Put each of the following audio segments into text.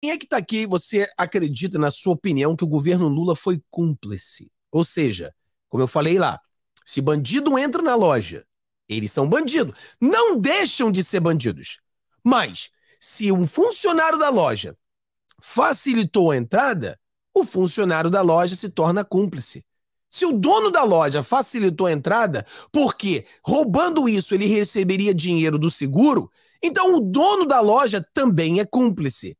Quem é que está aqui, você acredita, na sua opinião, que o governo Lula foi cúmplice? Ou seja, como eu falei lá, se bandido entra na loja, eles são bandidos. Não deixam de ser bandidos. Mas, se um funcionário da loja facilitou a entrada, o funcionário da loja se torna cúmplice. Se o dono da loja facilitou a entrada, porque roubando isso ele receberia dinheiro do seguro, então o dono da loja também é cúmplice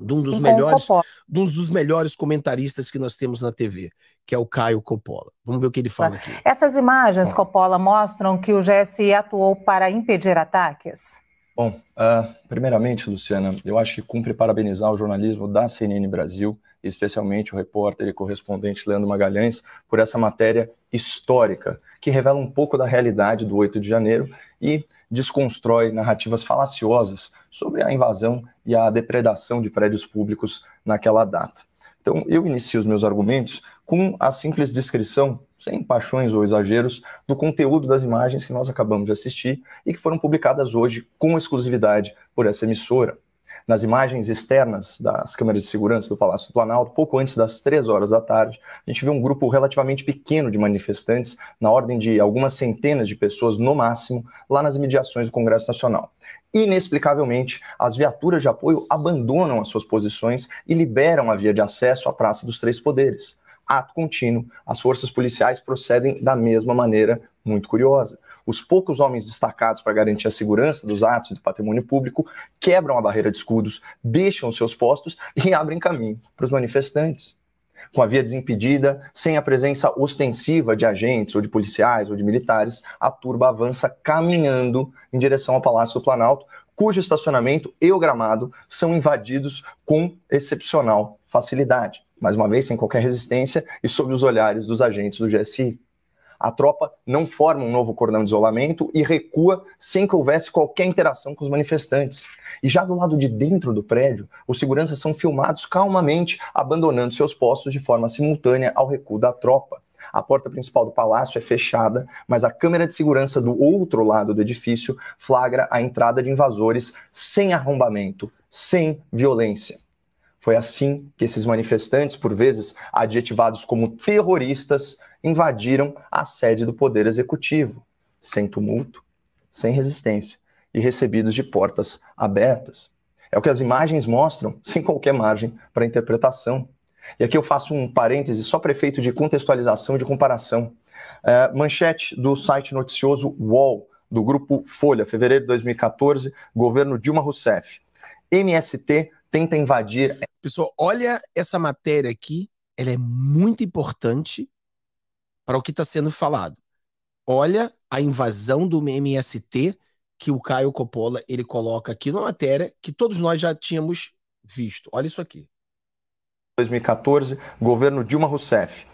de um dos, então, melhores, de um dos melhores comentaristas que nós temos na TV, que é o Caio Coppola. Vamos ver o que ele fala tá. aqui. Essas imagens, Coppola, mostram que o GSI atuou para impedir ataques? Bom, uh, primeiramente, Luciana, eu acho que cumpre parabenizar o jornalismo da CNN Brasil, especialmente o repórter e correspondente Leandro Magalhães, por essa matéria histórica, que revela um pouco da realidade do 8 de janeiro e desconstrói narrativas falaciosas sobre a invasão e a depredação de prédios públicos naquela data. Então, eu inicio os meus argumentos com a simples descrição, sem paixões ou exageros, do conteúdo das imagens que nós acabamos de assistir e que foram publicadas hoje com exclusividade por essa emissora nas imagens externas das câmeras de segurança do Palácio do Planalto, pouco antes das três horas da tarde, a gente viu um grupo relativamente pequeno de manifestantes, na ordem de algumas centenas de pessoas no máximo, lá nas imediações do Congresso Nacional. Inexplicavelmente, as viaturas de apoio abandonam as suas posições e liberam a via de acesso à Praça dos Três Poderes ato contínuo. As forças policiais procedem da mesma maneira, muito curiosa os poucos homens destacados para garantir a segurança dos atos do patrimônio público quebram a barreira de escudos, deixam seus postos e abrem caminho para os manifestantes. Com a via desimpedida, sem a presença ostensiva de agentes ou de policiais ou de militares, a turba avança caminhando em direção ao Palácio do Planalto, cujo estacionamento e o gramado são invadidos com excepcional facilidade, mais uma vez sem qualquer resistência e sob os olhares dos agentes do GSI a tropa não forma um novo cordão de isolamento e recua sem que houvesse qualquer interação com os manifestantes. E já do lado de dentro do prédio, os seguranças são filmados calmamente, abandonando seus postos de forma simultânea ao recuo da tropa. A porta principal do palácio é fechada, mas a câmera de segurança do outro lado do edifício flagra a entrada de invasores sem arrombamento, sem violência. Foi assim que esses manifestantes, por vezes adjetivados como terroristas, invadiram a sede do Poder Executivo, sem tumulto, sem resistência e recebidos de portas abertas. É o que as imagens mostram, sem qualquer margem para interpretação. E aqui eu faço um parêntese só para efeito de contextualização e de comparação. É, manchete do site noticioso UOL, do grupo Folha, fevereiro de 2014, governo Dilma Rousseff. MST tenta invadir. Pessoal, olha essa matéria aqui, ela é muito importante para o que está sendo falado. Olha a invasão do MST que o Caio Coppola ele coloca aqui na matéria que todos nós já tínhamos visto. Olha isso aqui. 2014, governo Dilma Rousseff.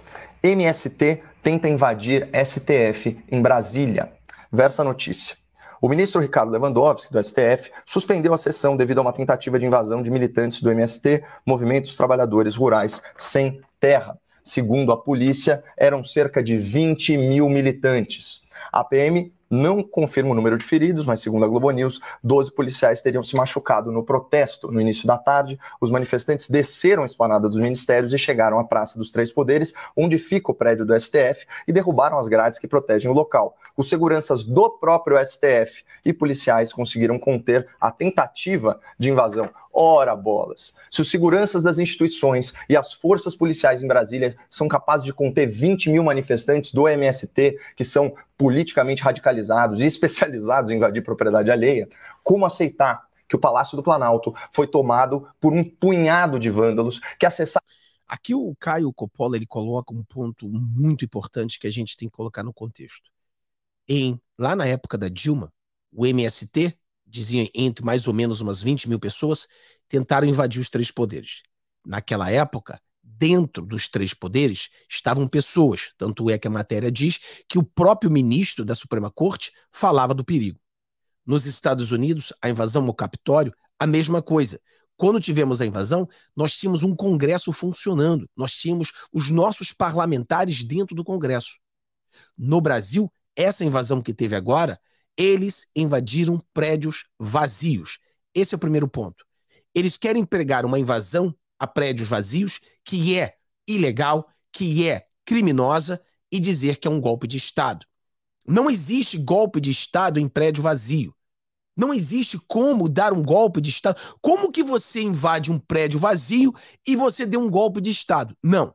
MST tenta invadir STF em Brasília. Versa notícia. O ministro Ricardo Lewandowski, do STF, suspendeu a sessão devido a uma tentativa de invasão de militantes do MST, Movimentos Trabalhadores Rurais Sem Terra. Segundo a polícia, eram cerca de 20 mil militantes. A PM não confirma o número de feridos, mas segundo a Globo News, 12 policiais teriam se machucado no protesto. No início da tarde, os manifestantes desceram a esplanada dos ministérios e chegaram à Praça dos Três Poderes, onde fica o prédio do STF, e derrubaram as grades que protegem o local. Os seguranças do próprio STF e policiais conseguiram conter a tentativa de invasão. Ora bolas! Se os seguranças das instituições e as forças policiais em Brasília são capazes de conter 20 mil manifestantes do MST, que são politicamente radicalizados e especializados em invadir propriedade alheia, como aceitar que o Palácio do Planalto foi tomado por um punhado de vândalos que acessaram. Aqui o Caio Coppola ele coloca um ponto muito importante que a gente tem que colocar no contexto. Em lá na época da Dilma, o MST diziam entre mais ou menos umas 20 mil pessoas, tentaram invadir os três poderes. Naquela época, dentro dos três poderes estavam pessoas, tanto é que a matéria diz que o próprio ministro da Suprema Corte falava do perigo. Nos Estados Unidos, a invasão ao Capitório, a mesma coisa. Quando tivemos a invasão, nós tínhamos um Congresso funcionando, nós tínhamos os nossos parlamentares dentro do Congresso. No Brasil, essa invasão que teve agora eles invadiram prédios vazios. Esse é o primeiro ponto. Eles querem pregar uma invasão a prédios vazios que é ilegal, que é criminosa e dizer que é um golpe de Estado. Não existe golpe de Estado em prédio vazio. Não existe como dar um golpe de Estado. Como que você invade um prédio vazio e você dê um golpe de Estado? Não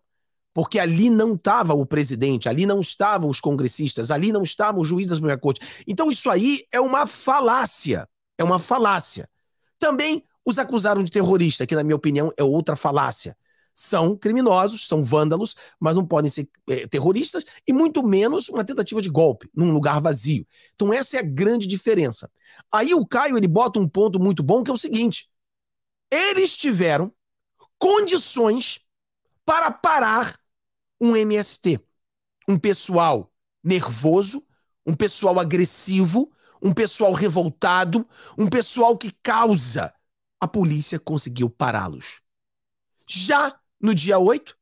porque ali não estava o presidente, ali não estavam os congressistas, ali não estavam os juízes da Suprema Corte. Então isso aí é uma falácia, é uma falácia. Também os acusaram de terrorista, que na minha opinião é outra falácia. São criminosos, são vândalos, mas não podem ser é, terroristas e muito menos uma tentativa de golpe num lugar vazio. Então essa é a grande diferença. Aí o Caio ele bota um ponto muito bom que é o seguinte: eles tiveram condições para parar um MST. Um pessoal nervoso, um pessoal agressivo, um pessoal revoltado, um pessoal que causa. A polícia conseguiu pará-los. Já no dia 8,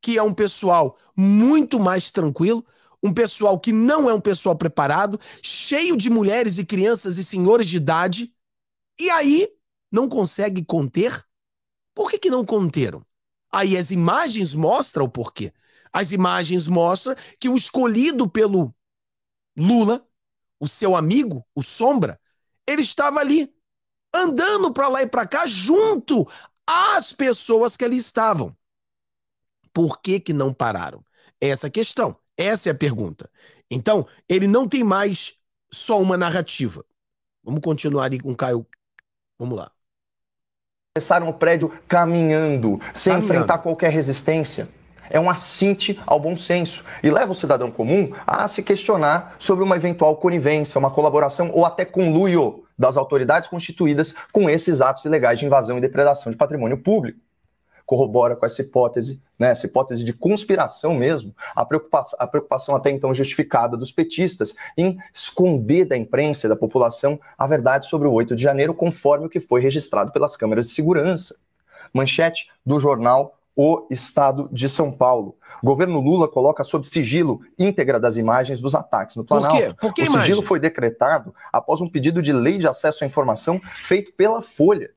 que é um pessoal muito mais tranquilo, um pessoal que não é um pessoal preparado, cheio de mulheres e crianças e senhores de idade, e aí não consegue conter? Por que, que não conteram? Aí as imagens mostram o porquê. As imagens mostram que o escolhido pelo Lula, o seu amigo, o Sombra, ele estava ali andando para lá e para cá junto às pessoas que ali estavam. Por que que não pararam? Essa é a questão, essa é a pergunta. Então, ele não tem mais só uma narrativa. Vamos continuar ali com o Caio. Vamos lá acessaram o prédio caminhando, sem caminhando. enfrentar qualquer resistência. É um assinte ao bom senso e leva o cidadão comum a se questionar sobre uma eventual conivência, uma colaboração ou até conluio das autoridades constituídas com esses atos ilegais de invasão e depredação de patrimônio público corrobora com essa hipótese, né, essa hipótese de conspiração mesmo, a preocupação, a preocupação até então justificada dos petistas em esconder da imprensa e da população a verdade sobre o 8 de janeiro, conforme o que foi registrado pelas câmeras de segurança. Manchete do jornal o Estado de São Paulo. Governo Lula coloca sob sigilo íntegra das imagens dos ataques no Planalto. Por quê? Por que o sigilo imagem? foi decretado após um pedido de lei de acesso à informação feito pela Folha.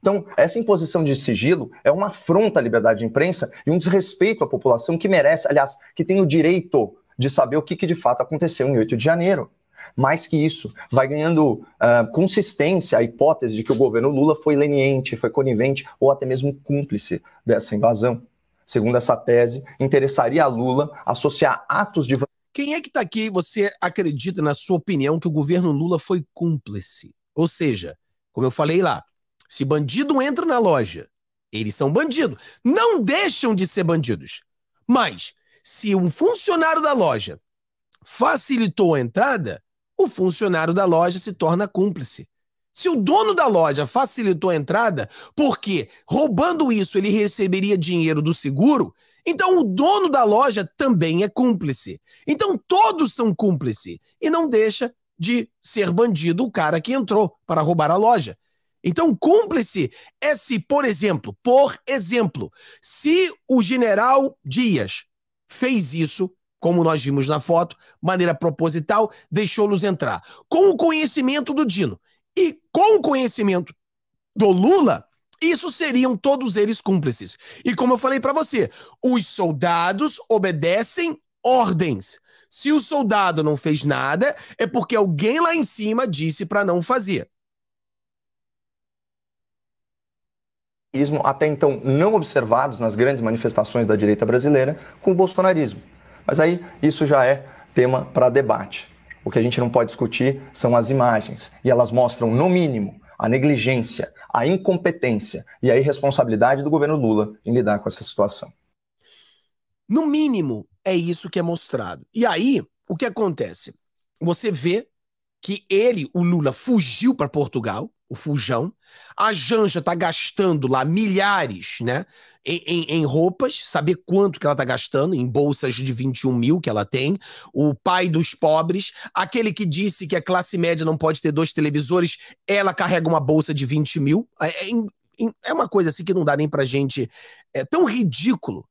Então, essa imposição de sigilo é uma afronta à liberdade de imprensa e um desrespeito à população que merece, aliás, que tem o direito de saber o que, que de fato aconteceu em 8 de janeiro. Mais que isso, vai ganhando uh, consistência a hipótese de que o governo Lula foi leniente, foi conivente ou até mesmo cúmplice dessa invasão. Segundo essa tese, interessaria a Lula associar atos de. Quem é que está aqui? Você acredita, na sua opinião, que o governo Lula foi cúmplice? Ou seja, como eu falei lá, se bandido entra na loja, eles são bandidos. Não deixam de ser bandidos. Mas, se um funcionário da loja facilitou a entrada, o funcionário da loja se torna cúmplice. Se o dono da loja facilitou a entrada, porque roubando isso ele receberia dinheiro do seguro, então o dono da loja também é cúmplice. Então todos são cúmplice e não deixa de ser bandido o cara que entrou para roubar a loja. Então, cúmplice é se, por exemplo, por exemplo, se o general Dias fez isso, como nós vimos na foto, maneira proposital, deixou nos entrar. Com o conhecimento do Dino e com o conhecimento do Lula, isso seriam todos eles cúmplices. E como eu falei para você, os soldados obedecem ordens. Se o soldado não fez nada, é porque alguém lá em cima disse para não fazer. petismo até então não observados nas grandes manifestações da direita brasileira com o bolsonarismo. Mas aí isso já é tema para debate. O que a gente não pode discutir são as imagens, e elas mostram, no mínimo, a negligência, a incompetência e a irresponsabilidade do governo Lula em lidar com essa situação. No mínimo, é isso que é mostrado. E aí, o que acontece? Você vê que ele, o Lula, fugiu para Portugal, o Fujão. A Janja tá gastando lá milhares, né? Em, em, em, roupas, saber quanto que ela tá gastando, em bolsas de 21 mil que ela tem. O pai dos pobres, aquele que disse que a classe média não pode ter dois televisores, ela carrega uma bolsa de 20 mil. É, é, é uma coisa assim que não dá nem pra gente. É tão ridículo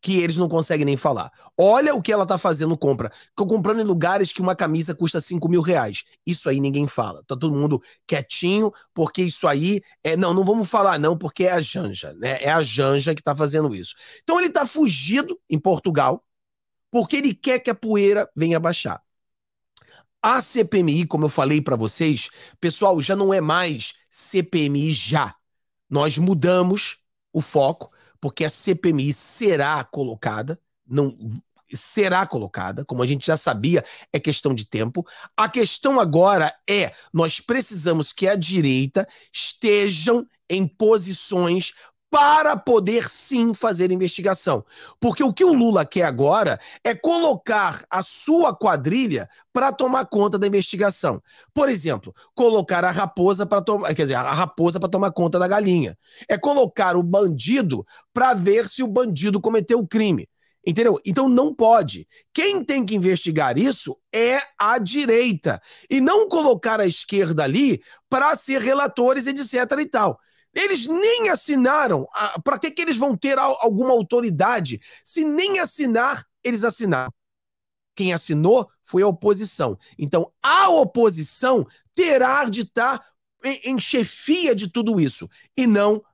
que eles não conseguem nem falar. Olha o que ela tá fazendo compra. Tô comprando em lugares que uma camisa custa 5 mil reais. Isso aí ninguém fala. Tá todo mundo quietinho, porque isso aí é. Não, não vamos falar, não, porque é a Janja, né? É a Janja que tá fazendo isso. Então ele tá fugido em Portugal, porque ele quer que a poeira venha baixar. A CPMI, como eu falei para vocês, pessoal, já não é mais CPMI já. Nós mudamos o foco porque a CPMI será colocada, não será colocada, como a gente já sabia, é questão de tempo. A questão agora é, nós precisamos que a direita estejam em posições para poder sim fazer investigação. Porque o que o Lula quer agora é colocar a sua quadrilha para tomar conta da investigação. Por exemplo, colocar a raposa para tomar, quer dizer, a raposa para tomar conta da galinha. É colocar o bandido para ver se o bandido cometeu o crime. Entendeu? Então não pode. Quem tem que investigar isso é a direita e não colocar a esquerda ali para ser relatores e etc e tal. Eles nem assinaram. Para que, que eles vão ter alguma autoridade? Se nem assinar, eles assinaram. Quem assinou foi a oposição. Então, a oposição terá de tá estar em, chefia de tudo isso, e não